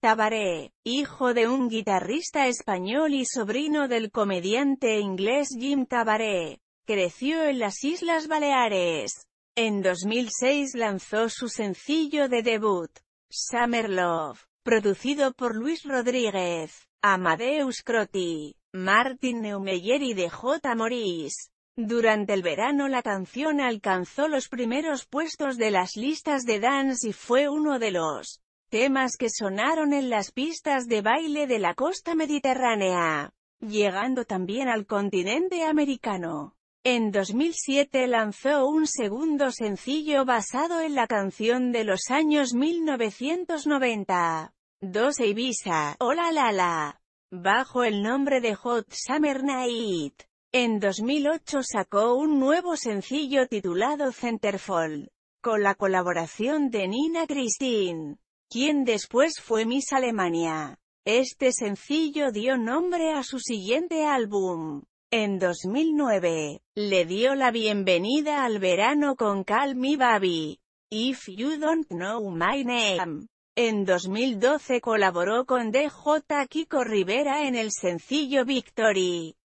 Tabaré, hijo de un guitarrista español y sobrino del comediante inglés Jim Tabaré, creció en las Islas Baleares. En 2006 lanzó su sencillo de debut, Summer Love, producido por Luis Rodríguez, Amadeus Crotti, Martin Neumeyer y DJ Morris. Durante el verano la canción alcanzó los primeros puestos de las listas de dance y fue uno de los temas que sonaron en las pistas de baile de la costa mediterránea, llegando también al continente americano. En 2007 lanzó un segundo sencillo basado en la canción de los años 1990, 12 Ibiza, Hola Lala, bajo el nombre de Hot Summer Night. En 2008 sacó un nuevo sencillo titulado Centerfold, con la colaboración de Nina Christine quien después fue Miss Alemania. Este sencillo dio nombre a su siguiente álbum. En 2009, le dio la bienvenida al verano con Call Me Baby. If You Don't Know My Name. En 2012 colaboró con DJ Kiko Rivera en el sencillo Victory.